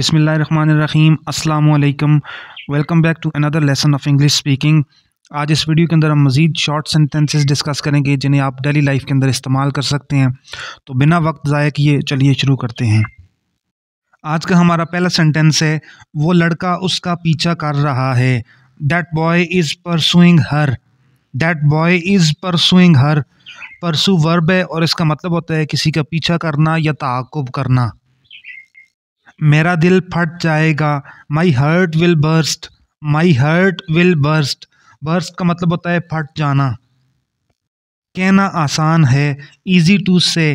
बिसमीम अल्लाम welcome back to another lesson of English speaking आज इस वीडियो के अंदर हम मज़ीद शॉर्ट सेंटेंसेस डिस्कस करेंगे जिन्हें आप डेली लाइफ के अंदर इस्तेमाल कर सकते हैं तो बिना वक्त ज़ाय किए चलिए शुरू करते हैं आज का हमारा पहला सेंटेंस है वो लड़का उसका पीछा कर रहा है that boy is pursuing her that boy is pursuing her pursue verb है और इसका मतलब होता है किसी का पीछा करना या ताकुब करना मेरा दिल फट जाएगा my heart will burst my heart will burst burst का मतलब होता है फट जाना कहना आसान है easy to say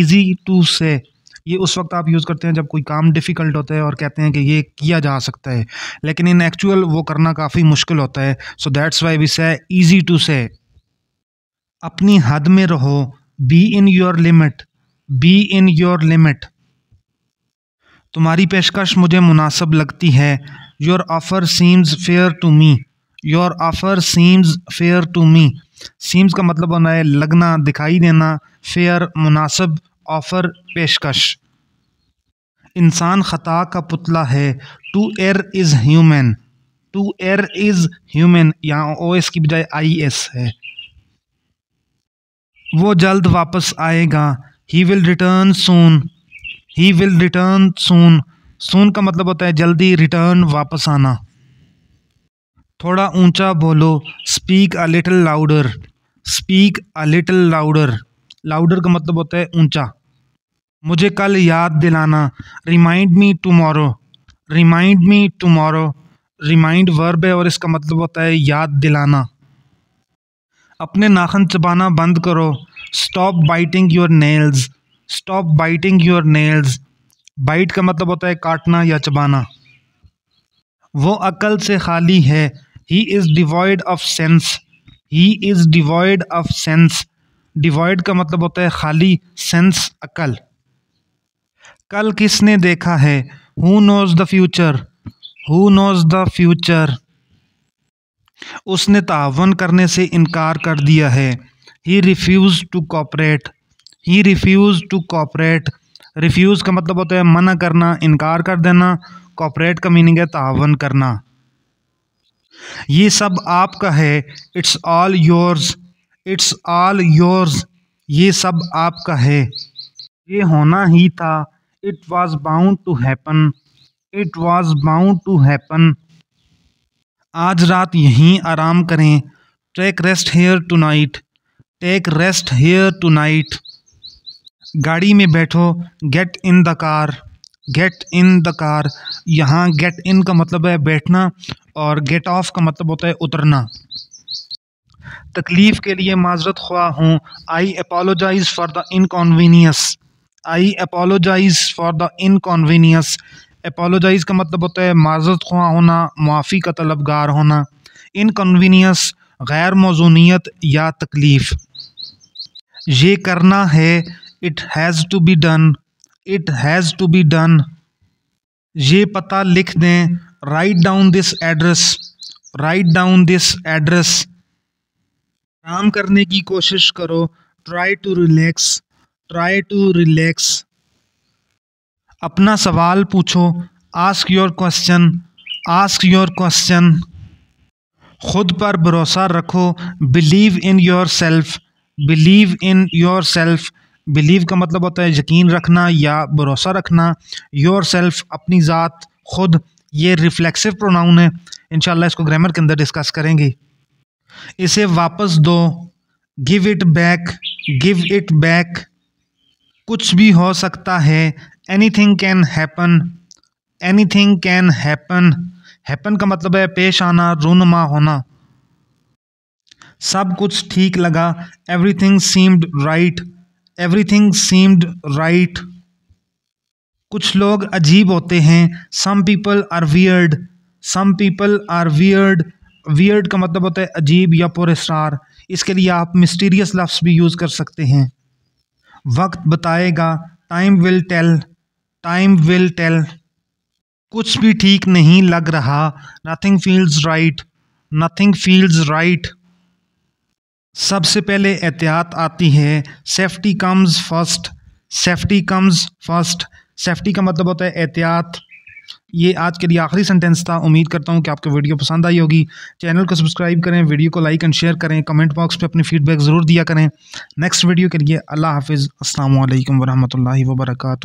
easy to say ये उस वक्त आप यूज़ करते हैं जब कोई काम डिफ़िकल्ट होता है और कहते हैं कि ये किया जा सकता है लेकिन इन एक्चुअल वो करना काफ़ी मुश्किल होता है so that's why we say easy to say अपनी हद में रहो be in your limit be in your limit तुम्हारी पेशकश मुझे मुनासब लगती है your offer seems fair to me your offer seems fair to me seems का मतलब होना है लगना दिखाई देना फेयर मुनासब ऑफ़र पेशकश इंसान ख़ता का पुतला है to err is human to err is human यहाँ ओ एस की बजाय आई एस है वो जल्द वापस आएगा he will return soon he will return soon soon का मतलब होता है जल्दी रिटर्न वापस आना थोड़ा ऊंचा बोलो speak a little louder speak a little louder louder का मतलब होता है ऊंचा मुझे कल याद दिलाना remind me tomorrow remind me tomorrow remind verb है और इसका मतलब होता है याद दिलाना अपने नाखन चबाना बंद करो stop biting your nails stop biting your nails bite का मतलब होता है काटना या चबाना वो अकल से खाली है he is devoid of sense he is devoid of sense devoid का मतलब होता है खाली सेंस अकल कल किसने देखा है who knows the future who knows the future उसने तावन करने से इनकार कर दिया है he refuse to cooperate he refuse to cooperate refuse का मतलब होता है मना करना इनकार कर देना कॉपरेट का मीनिंग है तावन करना ये सब आपका है it's all yours it's all yours ये सब आपका है ये होना ही था it was bound to happen it was bound to happen आज रात यहीं आराम करें take rest here tonight take rest here tonight गाड़ी में बैठो get in the car get in the car यहाँ गेट इन का मतलब है बैठना और गेट ऑफ का मतलब होता है उतरना तकलीफ़ के लिए माजरत ख्वा हूँ I apologise for the inconvenience I apologise for the inconvenience apologise का मतलब होता है माजरत ख्वा होना माफ़ी का तलबगार होना इनकन्वीनियस गैर मौजूनीत या तकलीफ़ ये करना है it has to be done it has to be done ये पता लिख दें write down this address write down this address काम करने की कोशिश करो try to relax try to relax अपना सवाल पूछो ask your question ask your question खुद पर भरोसा रखो believe in yourself believe in yourself believe का मतलब होता है यकीन रखना या भरोसा रखना योर सेल्फ अपनी ज़ात खुद ये रिफ्लेक्सिव प्रोनाउन है इन इसको ग्रामर के अंदर डिस्कस करेंगे इसे वापस दो give it back give it back कुछ भी हो सकता है anything can happen anything can happen happen का मतलब है पेश आना रूनमा होना सब कुछ ठीक लगा everything seemed right everything seemed right कुछ लोग अजीब होते हैं some people are weird some people are weird weird का मतलब होता है अजीब या पुरस्कार इसके लिए आप मिस्टीरियस लफ्स भी यूज़ कर सकते हैं वक्त बताएगा time will tell time will tell कुछ भी ठीक नहीं लग रहा nothing feels right nothing feels right सबसे पहले एहतियात आती है safety comes first safety comes first safety का मतलब होता है एहतियात ये आज के लिए आखिरी सेंटेंस था उम्मीद करता हूँ कि आपको वीडियो पसंद आई होगी चैनल को सब्सक्राइब करें वीडियो को लाइक एंड शेयर करें कमेंट बॉक्स पे अपनी फीडबैक ज़रूर दिया करें नेक्स्ट वीडियो के लिए अल्लाह हाफिज़ अल्लाम वरहमल वर्का